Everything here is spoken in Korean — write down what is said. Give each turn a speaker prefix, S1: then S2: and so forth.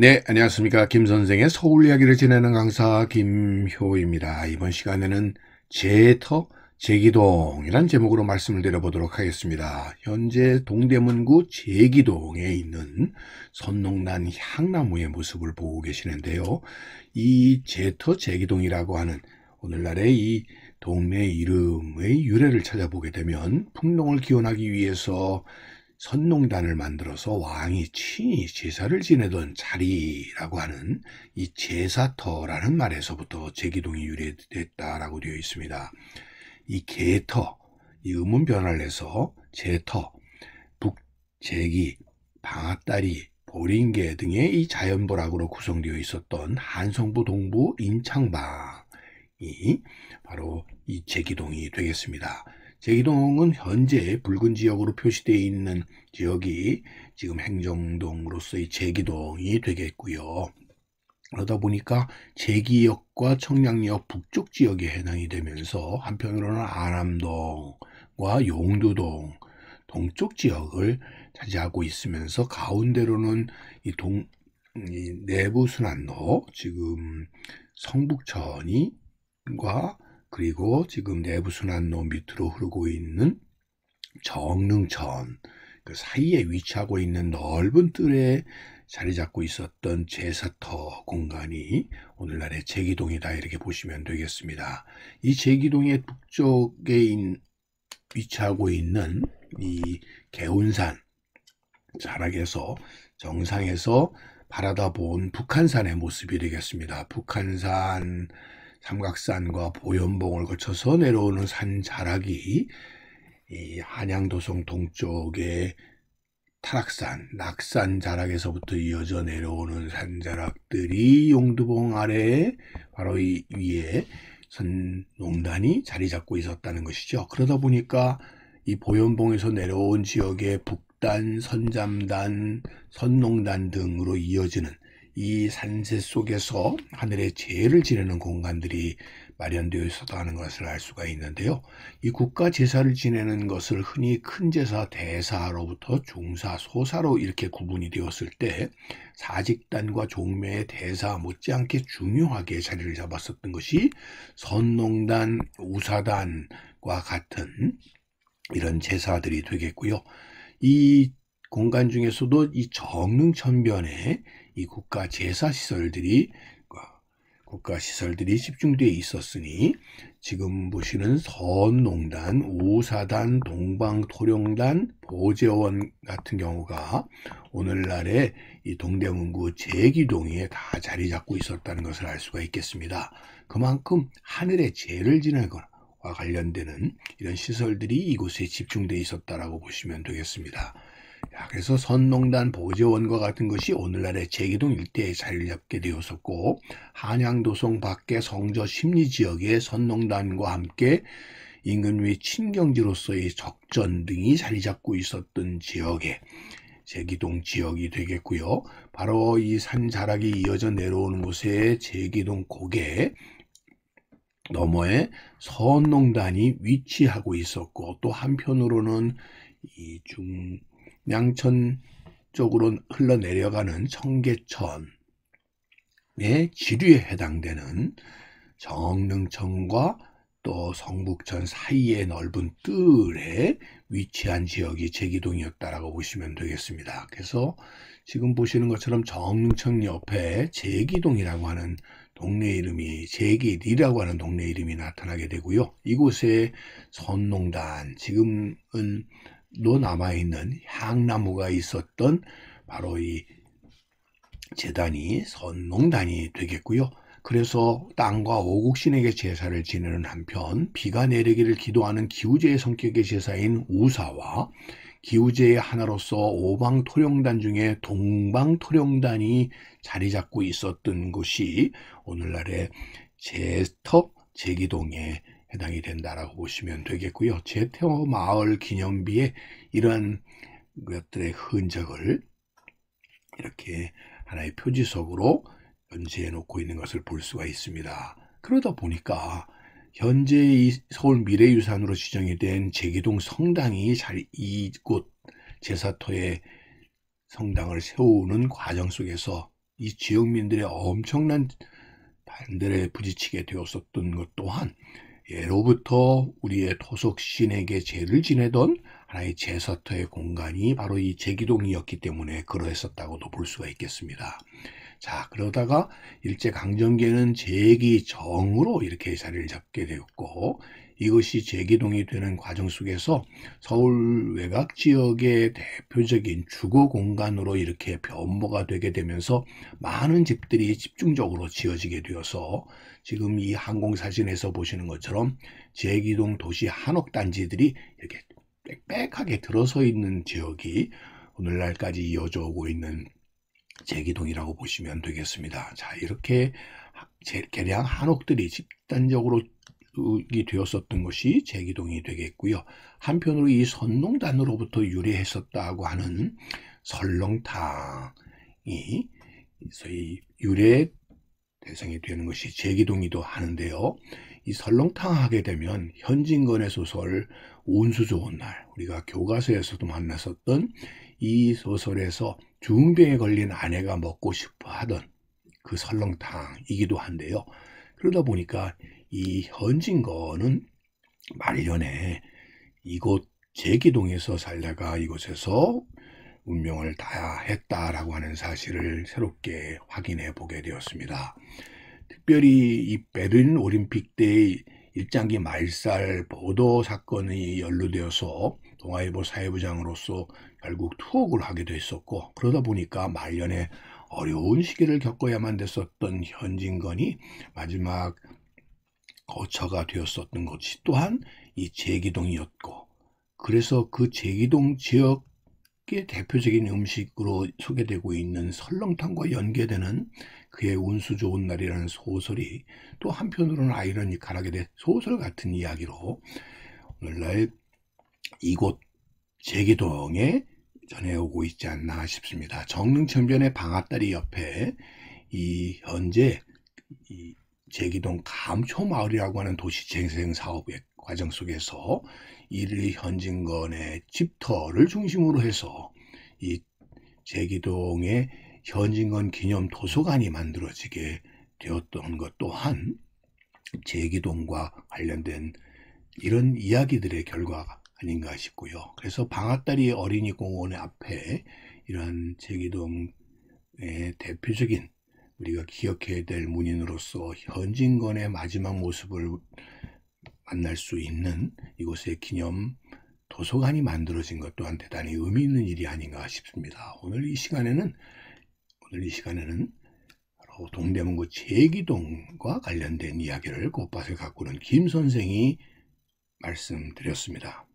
S1: 네, 안녕하십니까. 김선생의 서울 이야기를 지내는 강사 김효입니다. 이번 시간에는 제터 제기동이란 제목으로 말씀을 드려보도록 하겠습니다. 현재 동대문구 제기동에 있는 선농란 향나무의 모습을 보고 계시는데요. 이 제터 제기동이라고 하는 오늘날의 이 동네 이름의 유래를 찾아보게 되면 풍농을 기원하기 위해서 선농단을 만들어서 왕이 친히 제사를 지내던 자리라고 하는 이 제사터라는 말에서부터 제기동이 유래됐다라고 되어 있습니다. 이 개터, 이 음운 변화를 해서 제터, 북제기, 방앗다리, 보린개 등의 이 자연보락으로 구성되어 있었던 한성부 동부 인창방이 바로 이 제기동이 되겠습니다. 제기동은 현재 붉은 지역으로 표시되어 있는 지역이 지금 행정동으로서의 제기동이 되겠고요. 그러다 보니까 제기역과 청량역 북쪽 지역에 해당이 되면서 한편으로는 아람동과 용두동 동쪽 지역을 차지하고 있으면서 가운데로는 이 동, 이 내부 순환로 지금 성북천이과 그리고 지금 내부순환로 밑으로 흐르고 있는 정릉천 그 사이에 위치하고 있는 넓은 뜰에 자리 잡고 있었던 제사터 공간이 오늘날의 제기동이다 이렇게 보시면 되겠습니다. 이 제기동의 북쪽에 인, 위치하고 있는 이 개운산 자락에서 정상에서 바라다 본 북한산의 모습이 되겠습니다. 북한산 삼각산과 보현봉을 거쳐서 내려오는 산 자락이 이 한양도성 동쪽에 타락산, 낙산 자락에서부터 이어져 내려오는 산자락들이 용두봉 아래에 바로 이 위에 선농단이 자리 잡고 있었다는 것이죠. 그러다 보니까 이 보현봉에서 내려온 지역의 북단, 선잠단, 선농단 등으로 이어지는 이 산세 속에서 하늘의 제를 지내는 공간들이 마련되어 있었다는 것을 알 수가 있는데요. 이 국가 제사를 지내는 것을 흔히 큰 제사 대사로부터 중사 소사로 이렇게 구분이 되었을 때 사직단과 종묘의 대사 못지않게 중요하게 자리를 잡았었던 것이 선농단, 우사단과 같은 이런 제사들이 되겠고요. 이 공간 중에서도 이 정릉천변에 이 국가 제사 시설들이 국가 시설들이 집중되어 있었으니 지금 보시는 선농단, 우사단동방토룡단 보재원 같은 경우가 오늘날의 이 동대문구 제기동에 다 자리 잡고 있었다는 것을 알 수가 있겠습니다. 그만큼 하늘의 제를 지낼 거나 관련되는 이런 시설들이 이곳에 집중되어 있었다라고 보시면 되겠습니다. 야, 그래서 선농단 보재원과 같은 것이 오늘날의 제기동 일대에 자리 잡게 되었었고 한양도성 밖의 성저 심리지역에 선농단과 함께 인근 위 친경지로서의 적전 등이 자리 잡고 있었던 지역에 제기동 지역이 되겠고요. 바로 이산 자락이 이어져 내려오는 곳에 제기동 고개 너머에 선농단이 위치하고 있었고 또 한편으로는 이중 양천 쪽으로 흘러내려가는 청계천의 지류에 해당되는 정릉천과 또 성북천 사이의 넓은 뜰에 위치한 지역이 제기동이었다라고 보시면 되겠습니다. 그래서 지금 보시는 것처럼 정릉천 옆에 제기동이라고 하는 동네 이름이 제기리라고 하는 동네 이름이 나타나게 되고요. 이곳에 선농단 지금은 로 남아 있는 향나무가 있었던 바로 이 재단이 선농단이 되겠고요. 그래서 땅과 오국신에게 제사를 지내는 한편 비가 내리기를 기도하는 기우제의 성격의 제사인 우사와 기우제의 하나로서 오방 토령단 중에 동방 토령단이 자리 잡고 있었던 곳이 오늘날의 제스터 제기동의 해당이 된다라고 보시면 되겠고요. 제태호 마을 기념비에 이러한 것들의 흔적을 이렇게 하나의 표지석으로 연재해 놓고 있는 것을 볼 수가 있습니다. 그러다 보니까 현재 서울 미래유산으로 지정이 된 제기동 성당이 잘 이곳 제사토에 성당을 세우는 과정 속에서 이 지역민들의 엄청난 반대를 부딪히게 되었었던 것 또한 예로부터 우리의 토속신에게 제를 지내던 하나의 제사터의 공간이 바로 이 제기동이었기 때문에 그러했었다고도 볼 수가 있겠습니다. 자, 그러다가 일제강점기에는 제기정으로 이렇게 자리를 잡게 되었고, 이것이 재기동이 되는 과정 속에서 서울 외곽 지역의 대표적인 주거 공간으로 이렇게 변모가 되게 되면서 많은 집들이 집중적으로 지어지게 되어서 지금 이 항공사진에서 보시는 것처럼 재기동 도시 한옥 단지들이 이렇게 빽빽하게 들어서 있는 지역이 오늘날까지 이어져 오고 있는 재기동이라고 보시면 되겠습니다. 자, 이렇게 개량 한옥들이 집단적으로 이 되었었던 것이 제기동이 되겠고요. 한편으로 이 선농단으로부터 유래했었다고 하는 설렁탕이 소위 유래 대상이 되는 것이 제기동이도 하는데요. 이 설렁탕 하게 되면 현진건의 소설 온수 좋은 날 우리가 교과서에서도 만났었던 이 소설에서 중병에 걸린 아내가 먹고 싶어 하던 그 설렁탕이기도 한데요. 그러다 보니까 이 헌진거는 말년에 이곳 제기동에서 살다가 이곳에서 운명을 다했다라고 하는 사실을 새롭게 확인해 보게 되었습니다. 특별히 이 베를린 올림픽 때의 일장기 말살 보도 사건이 연루되어서 동아일보 사회부장으로서 결국 투옥을 하기도했었고 그러다 보니까 말년에 어려운 시기를 겪어야만 됐었던 현진건이 마지막 거처가 되었었던 것이 또한 이 제기동이었고 그래서 그 제기동 지역의 대표적인 음식으로 소개되고 있는 설렁탕과 연계되는 그의 운수 좋은 날이라는 소설이 또 한편으로는 아이러니컬하게 된 소설 같은 이야기로 오늘날 이곳 제기동에 전해오고 있지 않나 싶습니다. 정릉천변의 방앗다리 옆에 이 현재 이 제기동 감초마을이라고 하는 도시 재생 사업의 과정 속에서 이리 현진건의 집터를 중심으로 해서 이 제기동의 현진건 기념 도서관이 만들어지게 되었던 것 또한 제기동과 관련된 이런 이야기들의 결과 가 아닌가 싶고요. 그래서 방앗다리 어린이공원의 앞에 이런한 제기동의 대표적인 우리가 기억해야 될 문인으로서 현진건의 마지막 모습을 만날 수 있는 이곳의 기념 도서관이 만들어진 것 또한 대단히 의미 있는 일이 아닌가 싶습니다. 오늘 이 시간에는 오늘 이 시간에는 바로 동대문구 제기동과 관련된 이야기를 꽃밭을 가꾸는 김 선생이 말씀드렸습니다.